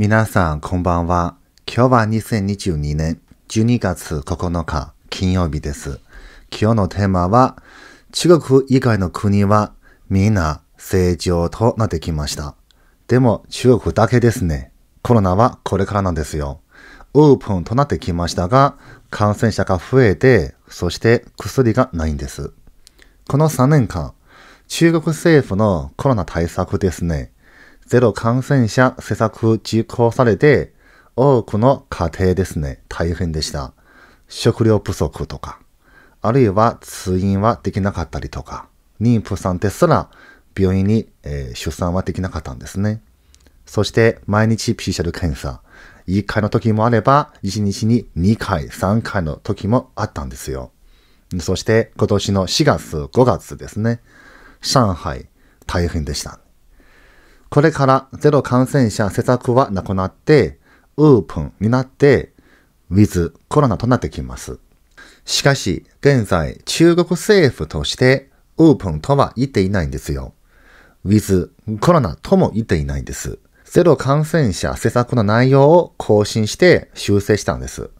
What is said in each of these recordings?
皆さん、こんばんは。今日は2022年12月9日、金曜日です。今日のテーマは、中国以外の国はみんな成長となってきました。でも、中国だけですね。コロナはこれからなんですよ。オープンとなってきましたが、感染者が増えて、そして薬がないんです。この3年間、中国政府のコロナ対策ですね。ゼロ感染者施策実行されて、多くの家庭ですね、大変でした。食料不足とか、あるいは通院はできなかったりとか、妊婦さんですら病院に、えー、出産はできなかったんですね。そして毎日 PCR 検査、1回の時もあれば、1日に2回、3回の時もあったんですよ。そして今年の4月、5月ですね、上海、大変でした。これからゼロ感染者施策はなくなって、オープンになって、ウィズコロナとなってきます。しかし、現在、中国政府として、オープンとは言っていないんですよ。ウィズコロナとも言っていないんです。ゼロ感染者施策の内容を更新して修正したんです。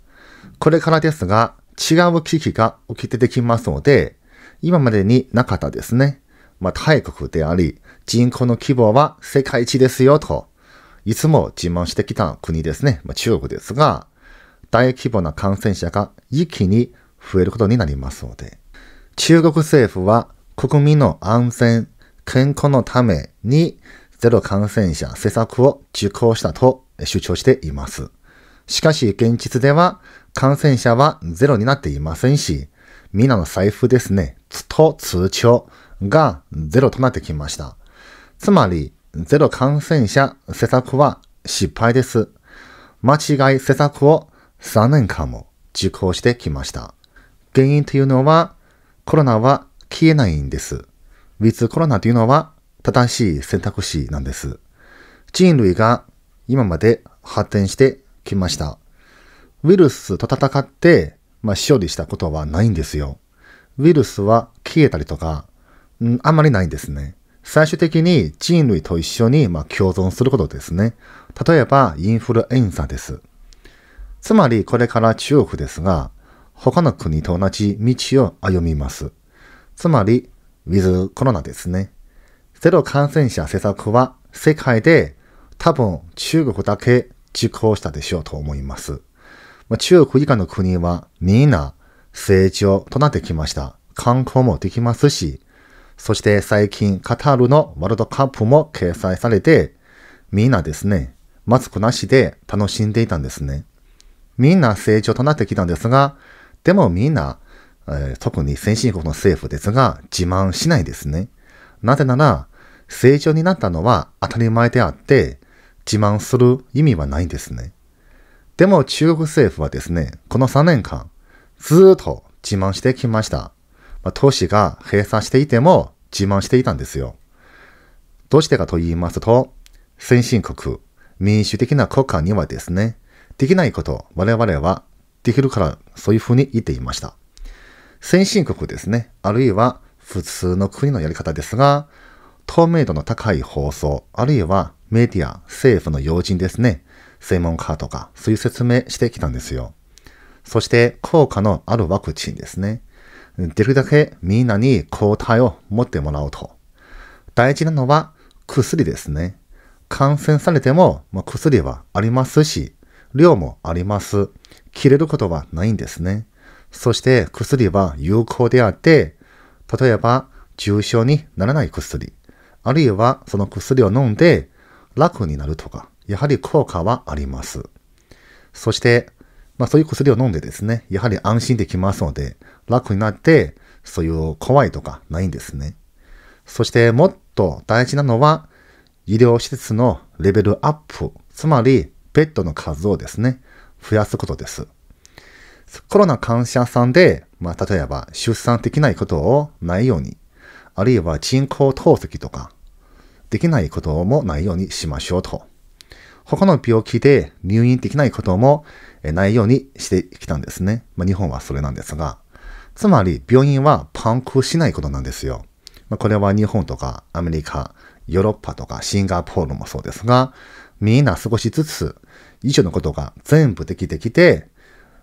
これからですが、違う危機が起きてできますので、今までになかったですね。まあ、大国であり、人口の規模は世界一ですよと、いつも自慢してきた国ですね。まあ、中国ですが、大規模な感染者が一気に増えることになりますので、中国政府は国民の安全、健康のためにゼロ感染者施策を受講したと主張しています。しかし現実では感染者はゼロになっていませんし、皆の財布ですね、と通帳がゼロとなってきました。つまり、ゼロ感染者施策は失敗です。間違い施策を3年間も実行してきました。原因というのは、コロナは消えないんです。ウィズコロナというのは正しい選択肢なんです。人類が今まで発展してきました。ウイルスと戦って、まあ、処理したことはないんですよ。ウイルスは消えたりとか、うん、あんまりないんですね。最終的に人類と一緒にま共存することですね。例えばインフルエンザです。つまりこれから中国ですが、他の国と同じ道を歩みます。つまり、ウィズコロナですね。ゼロ感染者施策は世界で多分中国だけ実行したでしょうと思います。中国以下の国はみんな成長となってきました。観光もできますし、そして最近カタールのワールドカップも掲載されて、みんなですね、マスクなしで楽しんでいたんですね。みんな成長となってきたんですが、でもみんな、えー、特に先進国の政府ですが、自慢しないですね。なぜなら、成長になったのは当たり前であって、自慢する意味はないんですね。でも中国政府はですね、この3年間、ずっと自慢してきました。まあ、都市が閉鎖していても自慢していたんですよ。どうしてかと言いますと、先進国、民主的な国家にはですね、できないこと我々はできるからそういうふうに言っていました。先進国ですね、あるいは普通の国のやり方ですが、透明度の高い放送、あるいはメディア、政府の要人ですね、専門家とか、そういう説明してきたんですよ。そして、効果のあるワクチンですね。できるだけみんなに抗体を持ってもらおうと。大事なのは薬ですね。感染されても、まあ、薬はありますし、量もあります。切れることはないんですね。そして薬は有効であって、例えば重症にならない薬、あるいはその薬を飲んで楽になるとか、やはり効果はあります。そして、まあそういう薬を飲んでですね、やはり安心できますので、楽になって、そういう怖いとかないんですね。そしてもっと大事なのは、医療施設のレベルアップ、つまりベッドの数をですね、増やすことです。コロナ患者さんで、まあ、例えば出産できないことをないように、あるいは人工透析とか、できないこともないようにしましょうと。他の病気で入院できないこともないようにしてきたんですね。まあ、日本はそれなんですが。つまり病院はパンクしないことなんですよ。まあ、これは日本とかアメリカ、ヨーロッパとかシンガポールもそうですが、みんな少しずつ以上のことが全部できてきて、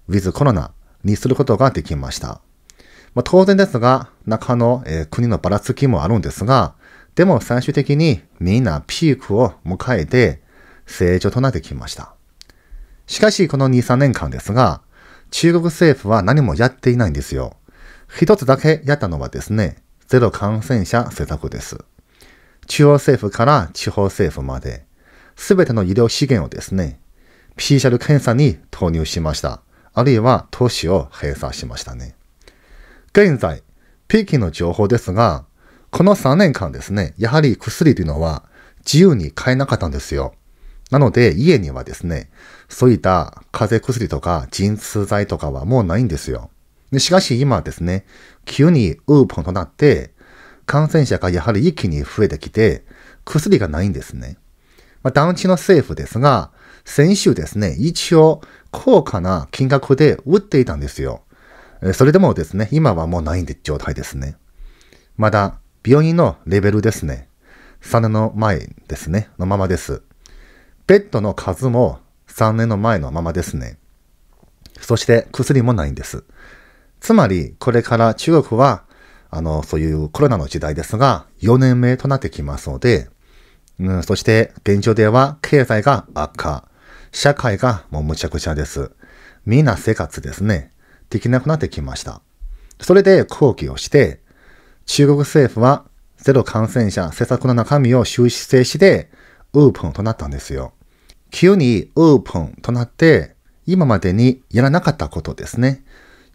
ウィズコロナにすることができました。まあ、当然ですが、中の、えー、国のばらつきもあるんですが、でも最終的にみんなピークを迎えて成長となってきました。しかしこの2、3年間ですが、中国政府は何もやっていないんですよ。一つだけやったのはですね、ゼロ感染者施策です。中央政府から地方政府まで、すべての医療資源をですね、PCR 検査に投入しました。あるいは都市を閉鎖しましたね。現在、北京の情報ですが、この3年間ですね、やはり薬というのは自由に買えなかったんですよ。なので、家にはですね、そういった風邪薬とか陣痛剤とかはもうないんですよ。しかし今ですね、急にウーポンとなって、感染者がやはり一気に増えてきて、薬がないんですね。まあ、団地の政府ですが、先週ですね、一応高価な金額で売っていたんですよ。それでもですね、今はもうないんで状態ですね。まだ病院のレベルですね。3年の前ですね、のままです。ベッドの数も3年の前のままですね。そして薬もないんです。つまり、これから中国は、あの、そういうコロナの時代ですが、4年目となってきますので、うん、そして、現状では経済が悪化、社会がもうむちゃくちゃです。みんな生活ですね、できなくなってきました。それで抗議をして、中国政府はゼロ感染者施策の中身を修正して、オープンとなったんですよ。急にオープンとなって、今までにやらなかったことですね。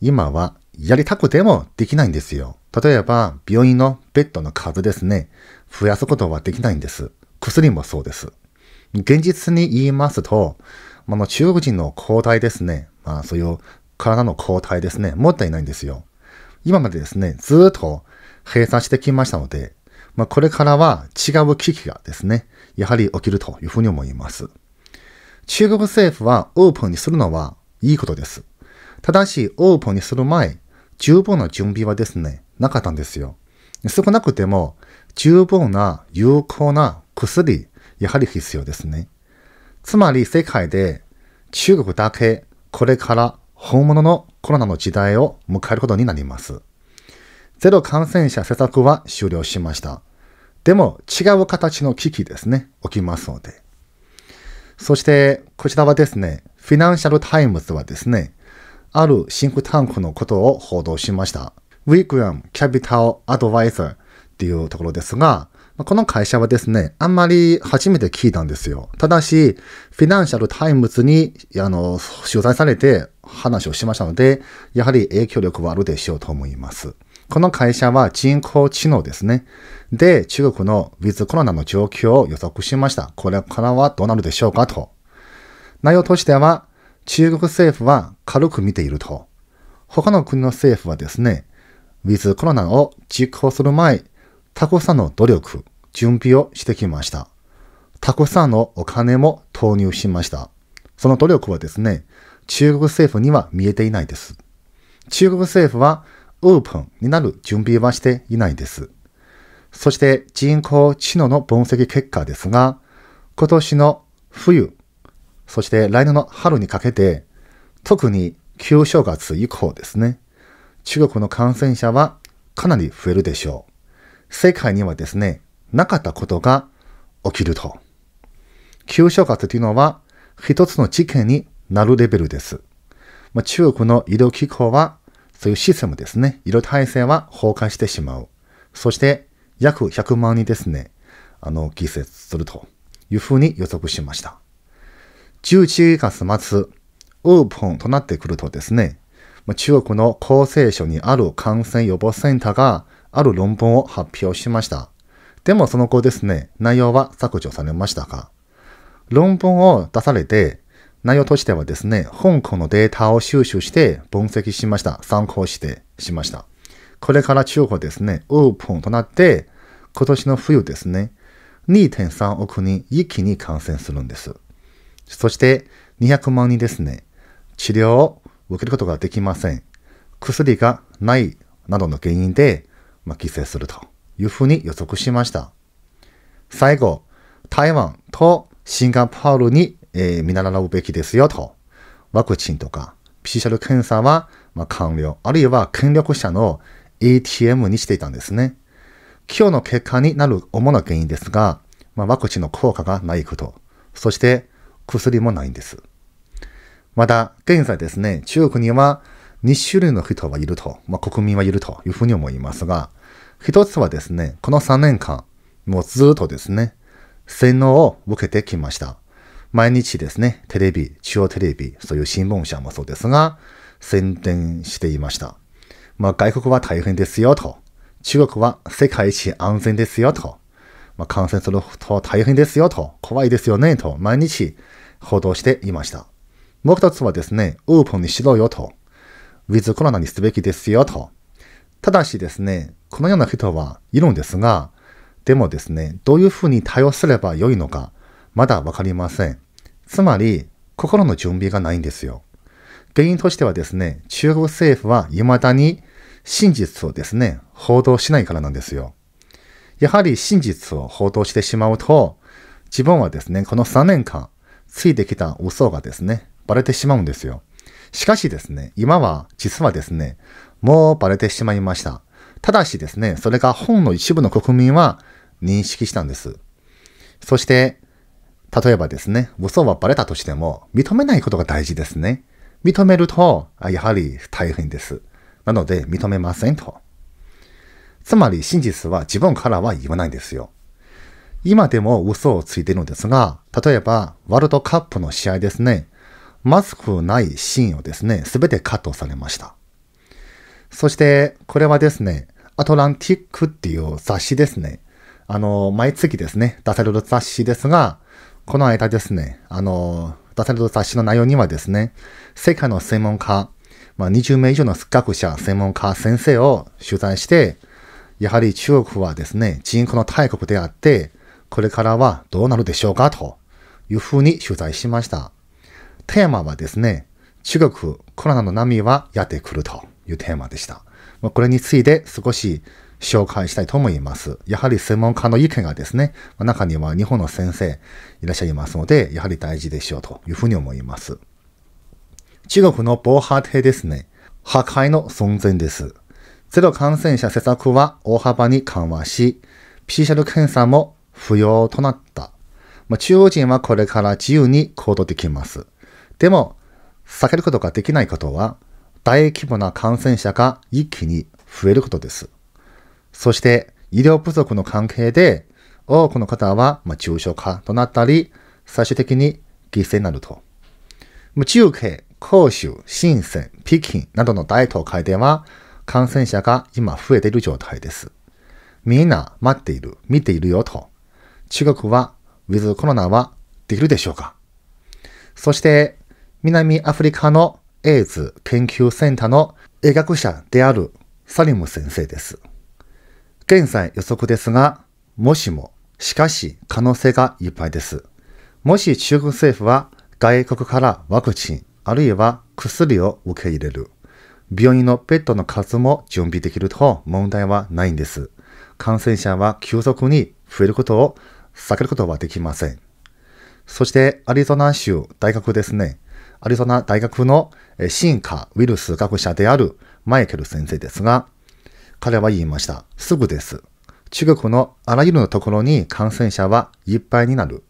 今はやりたくてもできないんですよ。例えば、病院のベッドの数ですね。増やすことはできないんです。薬もそうです。現実に言いますと、あの中国人の抗体ですね。まあそういう体の抗体ですね。もったいないんですよ。今までですね、ずっと閉鎖してきましたので、まあこれからは違う危機がですね、やはり起きるというふうに思います。中国政府はオープンにするのはいいことです。ただし、オープンにする前、十分な準備はですね、なかったんですよ。少なくても、十分な有効な薬、やはり必要ですね。つまり世界で中国だけこれから本物のコロナの時代を迎えることになります。ゼロ感染者施策は終了しました。でも違う形の危機ですね、起きますので。そして、こちらはですね、フィナンシャルタイムズはですね、あるシンクタンクのことを報道しました。ウィクラム・キャピタル・アドバイザーっていうところですが、この会社はですね、あんまり初めて聞いたんですよ。ただし、フィナンシャル・タイムズに、あの、取材されて話をしましたので、やはり影響力はあるでしょうと思います。この会社は人工知能ですね。で、中国のウィズコロナの状況を予測しました。これからはどうなるでしょうかと。内容としては、中国政府は軽く見ていると。他の国の政府はですね、ウィズコロナを実行する前、たくさんの努力、準備をしてきました。たくさんのお金も投入しました。その努力はですね、中国政府には見えていないです。中国政府はオープンになる準備はしていないです。そして人工知能の分析結果ですが、今年の冬、そして来年の春にかけて、特に旧正月以降ですね、中国の感染者はかなり増えるでしょう。世界にはですね、なかったことが起きると。旧正月というのは一つの事件になるレベルです。まあ、中国の医療機構は、そういうシステムですね、医療体制は崩壊してしまう。そして約100万人ですね、あの、犠牲するというふうに予測しました。11月末、オープンとなってくるとですね、中国の厚生省にある感染予防センターがある論文を発表しました。でもその後ですね、内容は削除されましたが、論文を出されて、内容としてはですね、香港のデータを収集して分析しました。参考してしました。これから中国ですね、オープンとなって、今年の冬ですね、2.3億人一気に感染するんです。そして200万人ですね、治療を受けることができません。薬がないなどの原因で、まあ、犠牲するというふうに予測しました。最後、台湾とシンガポールに、えー、見習うべきですよと。ワクチンとか PCR 検査は、まあ、あるいは権力者の ATM にしていたんですね。今日の結果になる主な原因ですが、まあ、ワクチンの効果がないこと、そして薬もないんです。また、現在ですね、中国には2種類の人はいると、まあ、国民はいるというふうに思いますが、一つはですね、この3年間、もうずっとですね、洗脳を受けてきました。毎日ですね、テレビ、中央テレビ、そういう新聞社もそうですが、宣伝していました。まあ、外国は大変ですよと。中国は世界一安全ですよと。まあ、感染すると大変ですよと、怖いですよねと、毎日報道していました。もう一つはですね、オープンにしろよと、ウィズコロナにすべきですよと。ただしですね、このような人はいるんですが、でもですね、どういうふうに対応すればよいのか、まだわかりません。つまり、心の準備がないんですよ。原因としてはですね、中国政府は未だに真実をですね、報道しないからなんですよ。やはり真実を報道してしまうと、自分はですね、この3年間、ついてきた嘘がですね、バレてしまうんですよ。しかしですね、今は、実はですね、もうバレてしまいました。ただしですね、それが本の一部の国民は認識したんです。そして、例えばですね、嘘はバレたとしても、認めないことが大事ですね。認めると、やはり大変です。なので、認めませんと。つまり真実は自分からは言わないんですよ。今でも嘘をついてるんですが、例えばワールドカップの試合ですね。マスクないシーンをですね、すべてカットされました。そして、これはですね、アトランティックっていう雑誌ですね。あの、毎月ですね、出される雑誌ですが、この間ですね、あの、出される雑誌の内容にはですね、世界の専門家、まあ、20名以上の学者、専門家、先生を取材して、やはり中国はですね、人口の大国であって、これからはどうなるでしょうかというふうに取材しました。テーマはですね、中国コロナの波はやってくるというテーマでした。これについて少し紹介したいと思います。やはり専門家の意見がですね、中には日本の先生いらっしゃいますので、やはり大事でしょうというふうに思います。中国の防波堤ですね。破壊の存在です。ゼロ感染者施策は大幅に緩和し、PCR 検査も不要となった。まあ、中央人はこれから自由に行動できます。でも、避けることができないことは、大規模な感染者が一気に増えることです。そして、医療不足の関係で、多くの方は、ま重症化となったり、最終的に犠牲になると。中継、広州、深セン、北京などの大都会では、感染者が今増えている状態です。みんな待っている、見ているよと。中国は with コロナはできるでしょうかそして、南アフリカのエイズ研究センターの医学者であるサリム先生です。現在予測ですが、もしも、しかし可能性がいっぱいです。もし中国政府は外国からワクチン、あるいは薬を受け入れる。病院のベッドの数も準備できると問題はないんです。感染者は急速に増えることを避けることはできません。そしてアリゾナ州大学ですね。アリゾナ大学の進化ウイルス学者であるマイケル先生ですが、彼は言いました。すぐです。中国のあらゆるのところに感染者はいっぱいになる。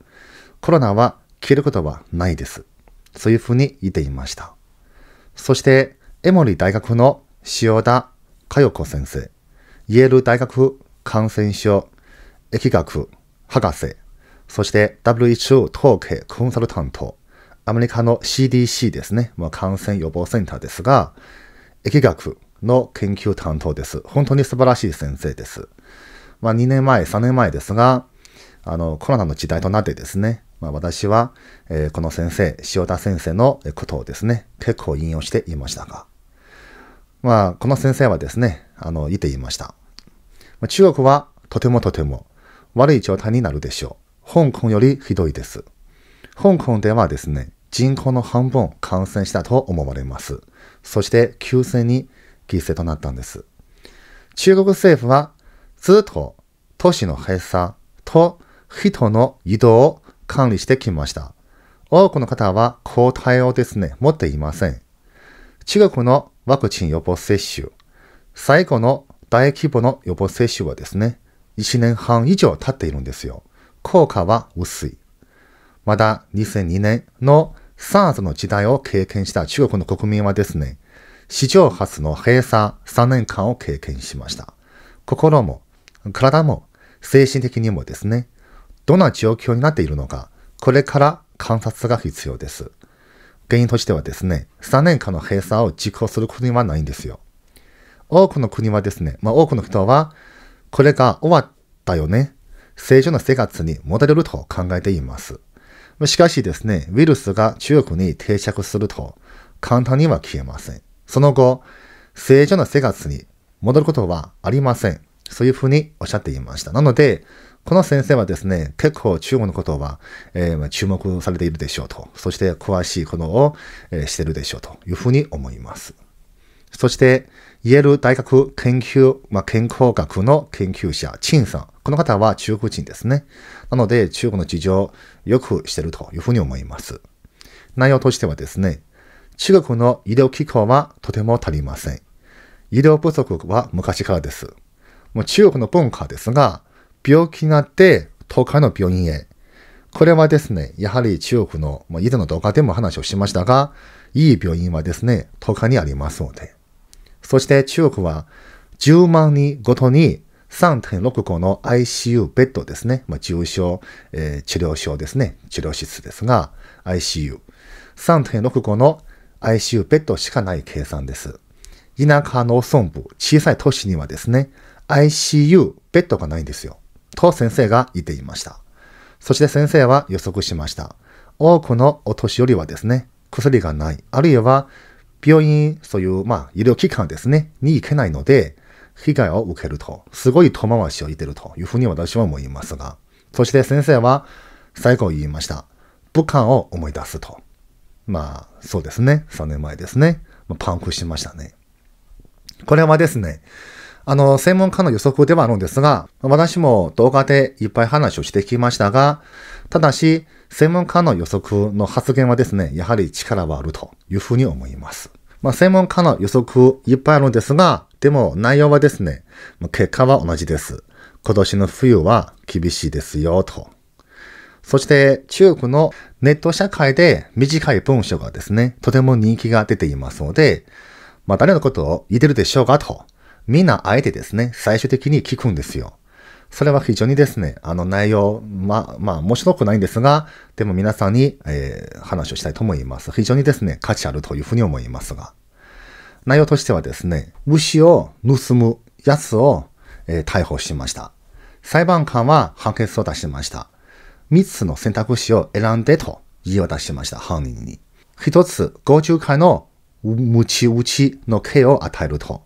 コロナは消えることはないです。そういうふうに言っていました。そして、エモリ大学の塩田佳代子先生、イェール大学感染症疫学博士、そして WHO 統計コンサルタント、アメリカの CDC ですね、まあ、感染予防センターですが、疫学の研究担当です。本当に素晴らしい先生です。まあ、2年前、3年前ですが、あの、コロナの時代となってですね、まあ、私は、えー、この先生、塩田先生のことをですね、結構引用していましたが、まあ、この先生はですね、あの、言っていました。中国はとてもとても悪い状態になるでしょう。香港よりひどいです。香港ではですね、人口の半分感染したと思われます。そして急性に犠牲となったんです。中国政府はずっと都市の閉鎖と人の移動を管理してきました。多くの方は抗体をですね、持っていません。中国のワクチン予防接種。最後の大規模の予防接種はですね、1年半以上経っているんですよ。効果は薄い。まだ2002年の SARS の時代を経験した中国の国民はですね、史上初の閉鎖3年間を経験しました。心も、体も、精神的にもですね、どんな状況になっているのか、これから観察が必要です。原因としてはですね、3年間の閉鎖を実行する国はないんですよ。多くの国はですね、まあ、多くの人は、これが終わったよね。正常な生活に戻れると考えています。しかしですね、ウイルスが中国に定着すると、簡単には消えません。その後、正常な生活に戻ることはありません。そういうふうにおっしゃっていました。なので、この先生はですね、結構中国のことは、えー、注目されているでしょうと、そして詳しいことを、えー、してるでしょうというふうに思います。そして、イェるル大学研究、まあ、健康学の研究者、陳さん。この方は中国人ですね。なので、中国の事情をよくしてるというふうに思います。内容としてはですね、中国の医療機構はとても足りません。医療不足は昔からです。もう中国の文化ですが、病気があって10日の病院へ。これはですね、やはり中国の、まあ、以前の動画でも話をしましたが、いい病院はですね、10日にありますので。そして中国は10万人ごとに3.6個の ICU ベッドですね。まあ、重症、えー、治療症ですね。治療室ですが、ICU。3.6個の ICU ベッドしかない計算です。田舎農村部、小さい都市にはですね、ICU ベッドがないんですよ。と先生が言っていました。そして先生は予測しました。多くのお年寄りはですね、薬がない、あるいは病院、そういう、まあ、医療機関ですね、に行けないので、被害を受けると、すごい遠回しを言ってるというふうに私は思いますが、そして先生は最後言いました。武漢を思い出すと。まあ、そうですね。3年前ですね。まあ、パンクしましたね。これはですね、あの、専門家の予測ではあるんですが、私も動画でいっぱい話をしてきましたが、ただし、専門家の予測の発言はですね、やはり力はあるというふうに思います。まあ、専門家の予測いっぱいあるんですが、でも内容はですね、結果は同じです。今年の冬は厳しいですよ、と。そして中国のネット社会で短い文章がですね、とても人気が出ていますので、まあ誰のことを言ってるでしょうかとみんなあえてですね、最終的に聞くんですよ。それは非常にですね、あの内容、ま、まあ面白くないんですが、でも皆さんに、えー、話をしたいと思います。非常にですね、価値あるというふうに思いますが。内容としてはですね、牛を盗む奴を、えー、逮捕しました。裁判官は判決を出しました。三つの選択肢を選んでと言い渡しました、犯人に。一つ、50回の無知打ちの刑を与えると。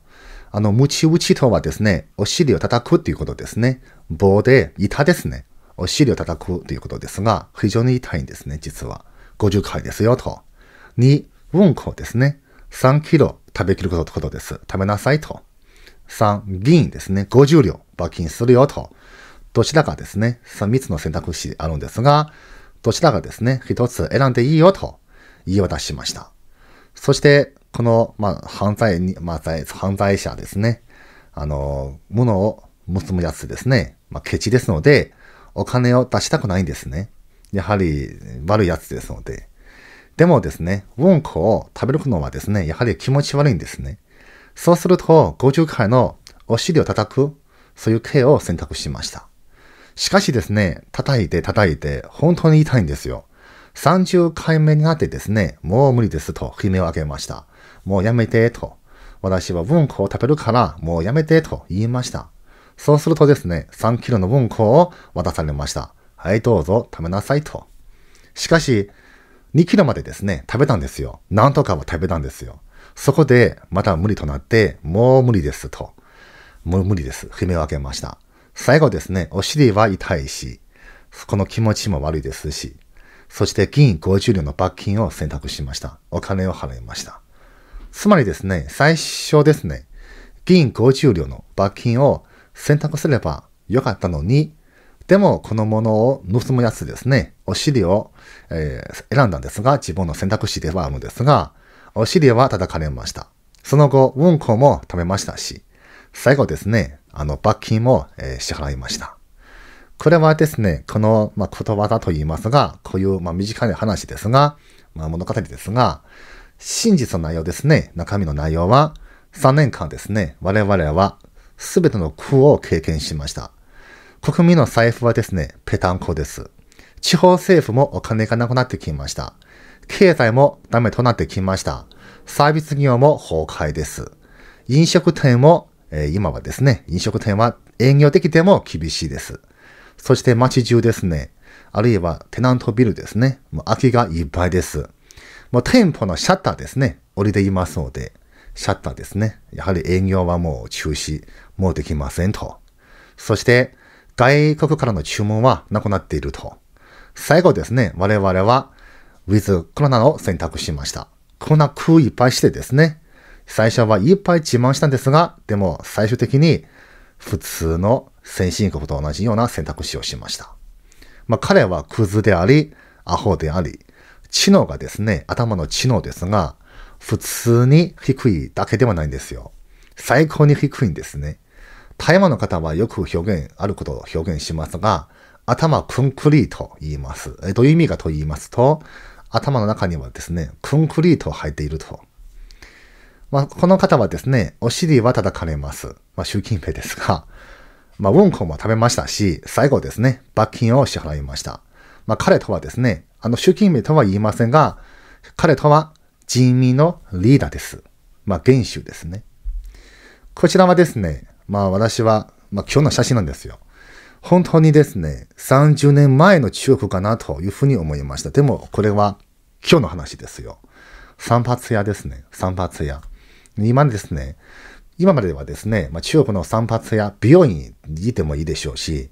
あの、ムチ打ちとはですね、お尻を叩くということですね。棒で、板ですね。お尻を叩くということですが、非常に痛いんですね、実は。50回ですよ、と。2、うんこですね。3キロ食べきることです。食べなさい、と。3、銀ですね。50両罰金するよ、と。どちらかですね、3つの選択肢あるんですが、どちらかですね、1つ選んでいいよ、と言い渡しました。そして、この、まあ、犯罪に、まあ、犯罪者ですね。あの、物を盗むやつですね。まあ、ケチですので、お金を出したくないんですね。やはり、悪いやつですので。でもですね、ウォンコを食べるのはですね、やはり気持ち悪いんですね。そうすると、50回のお尻を叩く、そういう刑を選択しました。しかしですね、叩いて叩いて、本当に痛いんですよ。30回目になってですね、もう無理ですと悲鳴を上げました。もうやめて、と。私は文庫を食べるから、もうやめて、と言いました。そうするとですね、3キロの文庫を渡されました。はい、どうぞ、食べなさい、と。しかし、2キロまでですね、食べたんですよ。なんとかは食べたんですよ。そこで、また無理となって、もう無理です、と。もう無理です。悲鳴を上げました。最後ですね、お尻は痛いし、この気持ちも悪いですし、そして銀50両の罰金を選択しました。お金を払いました。つまりですね、最初ですね、銀50両の罰金を選択すればよかったのに、でもこのものを盗むやつですね、お尻を、えー、選んだんですが、自分の選択肢ではあるんですが、お尻は叩かれました。その後、うんこも食べましたし、最後ですね、あの罰金も、えー、支払いました。これはですね、この、まあ、ことと言いますが、こういう、まあ、短い話ですが、まあ、物語ですが、真実の内容ですね。中身の内容は、3年間ですね、我々は全ての苦を経験しました。国民の財布はですね、ペタンコです。地方政府もお金がなくなってきました。経済もダメとなってきました。サービス業も崩壊です。飲食店も、えー、今はですね、飲食店は営業できても厳しいです。そして街中ですね、あるいはテナントビルですね、もう空きがいっぱいです。もう店舗のシャッターですね。降りていますので、シャッターですね。やはり営業はもう中止、もうできませんと。そして、外国からの注文はなくなっていると。最後ですね、我々は、with コロナを選択しました。コロナ空いっぱいしてですね、最初はいっぱい自慢したんですが、でも最終的に普通の先進国と同じような選択肢をしました。まあ彼はクズであり、アホであり、知能がですね、頭の知能ですが、普通に低いだけではないんですよ。最高に低いんですね。台湾の方はよく表現、あることを表現しますが、頭クくんくりと言います。えどういう意味かと言いますと、頭の中にはですね、くんくりと入っていると。まあ、この方はですね、お尻は叩かれます。まあ、習近平ですが、まあ、うんこも食べましたし、最後ですね、罰金を支払いました。まあ、彼とはですね、あの、習近平とは言いませんが、彼とは人民のリーダーです。まあ、元首ですね。こちらはですね、まあ私は、まあ今日の写真なんですよ。本当にですね、30年前の中国かなというふうに思いました。でも、これは今日の話ですよ。散髪屋ですね。散髪屋。今ですね、今まではですね、まあ、中国の散髪屋、美容院にいてもいいでしょうし、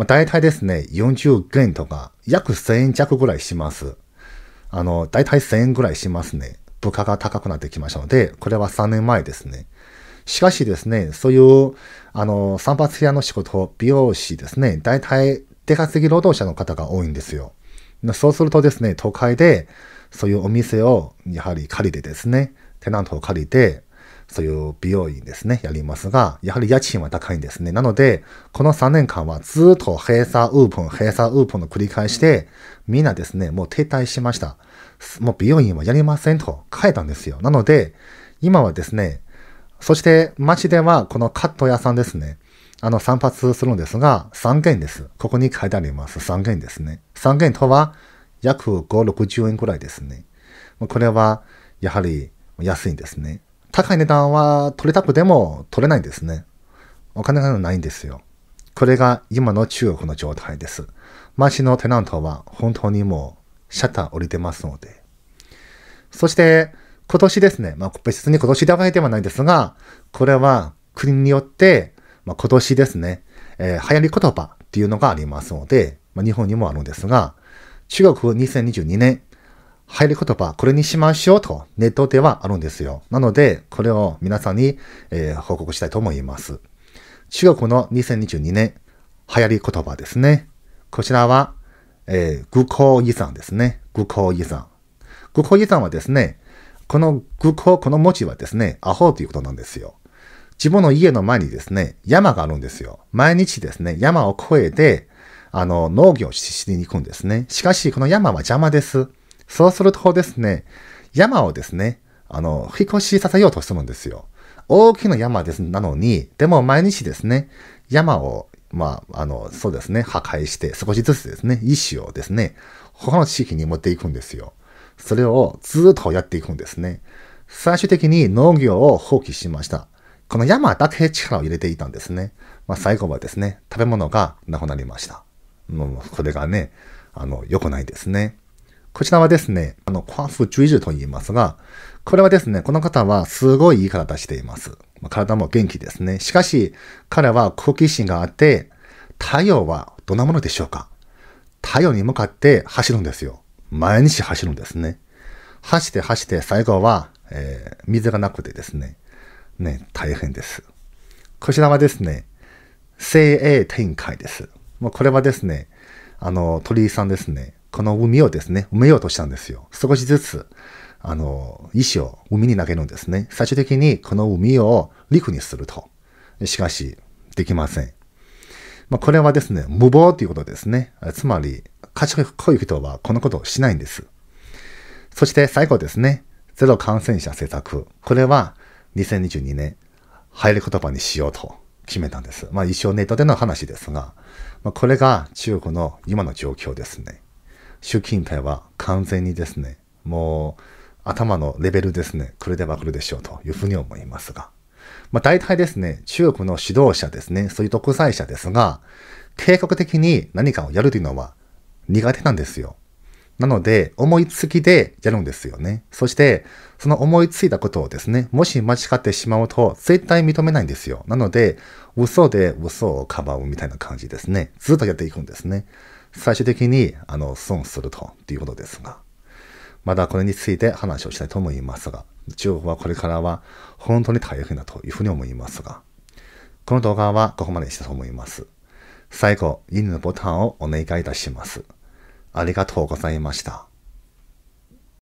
まあ、大体ですね、40元とか、約1000円弱ぐらいします。あの、大体1000円ぐらいしますね。物価が高くなってきましたので、これは3年前ですね。しかしですね、そういう、あの、散髪屋の仕事、美容師ですね、大体出稼ぎ労働者の方が多いんですよ。そうするとですね、都会で、そういうお店を、やはり借りてですね、テナントを借りて、そういう美容院ですね、やりますが、やはり家賃は高いんですね。なので、この3年間はずっと閉鎖ウープン、閉鎖ウープンの繰り返して、みんなですね、もう停滞しました。もう美容院はやりませんと書いたんですよ。なので、今はですね、そして街ではこのカット屋さんですね。あの散髪するんですが、3元です。ここに書いてあります。3元ですね。3元とは約5、60円くらいですね。これはやはり安いんですね。高い値段は取りたくても取れないんですね。お金がないんですよ。これが今の中国の状態です。街のテナントは本当にもうシャッター降りてますので。そして、今年ですね。まあ、別に今年だけではないですが、これは国によって、まあ、今年ですね、えー、流行り言葉っていうのがありますので、まあ、日本にもあるんですが、中国2022年入り言葉、これにしましょうとネットではあるんですよ。なので、これを皆さんに、えー、報告したいと思います。中国の2022年流行り言葉ですね。こちらは、えー、愚行遺産ですね。愚行遺産。愚行遺産はですね、この愚行、この文字はですね、アホということなんですよ。自分の家の前にですね、山があるんですよ。毎日ですね、山を越えて、あの、農業をしに行くんですね。しかし、この山は邪魔です。そうするとですね、山をですね、あの、引っ越しさせようとするんですよ。大きな山です、なのに、でも毎日ですね、山を、まあ、あの、そうですね、破壊して、少しずつですね、石をですね、他の地域に持っていくんですよ。それをずっとやっていくんですね。最終的に農業を放棄しました。この山だけ力を入れていたんですね。まあ、最後はですね、食べ物がなくなりました。もう、これがね、あの、良くないですね。こちらはですね、あの、コアフジュイジと言いますが、これはですね、この方はすごいいい体しています。体も元気ですね。しかし、彼は好奇心があって、太陽はどんなものでしょうか太陽に向かって走るんですよ。毎日走るんですね。走って走って最後は、えー、水がなくてですね。ね、大変です。こちらはですね、精鋭展開です。もうこれはですね、あの、鳥居さんですね。この海をですね、埋めようとしたんですよ。少しずつ、あの、石を海に投げるんですね。最終的にこの海を陸にすると。しかし、できません。まあ、これはですね、無謀ということですね。つまり、賢い人はこのことをしないんです。そして最後ですね、ゼロ感染者政策。これは2022年、入り言葉にしようと決めたんです。まあ一生ネットでの話ですが、まあ、これが中国の今の状況ですね。習近平は完全にですね、もう頭のレベルですね、くれではくるでしょうというふうに思いますが。まあ、大体ですね、中国の指導者ですね、そういう独裁者ですが、計画的に何かをやるというのは苦手なんですよ。なので、思いつきでやるんですよね。そして、その思いついたことをですね、もし間違ってしまうと、絶対認めないんですよ。なので、嘘で嘘をかばうみたいな感じですね。ずっとやっていくんですね。最終的にあの損するということですが、まだこれについて話をしたいと思いますが、中国はこれからは本当に大変だというふうに思いますが、この動画はここまでにしたと思います。最後、いいねのボタンをお願いいたします。ありがとうございました。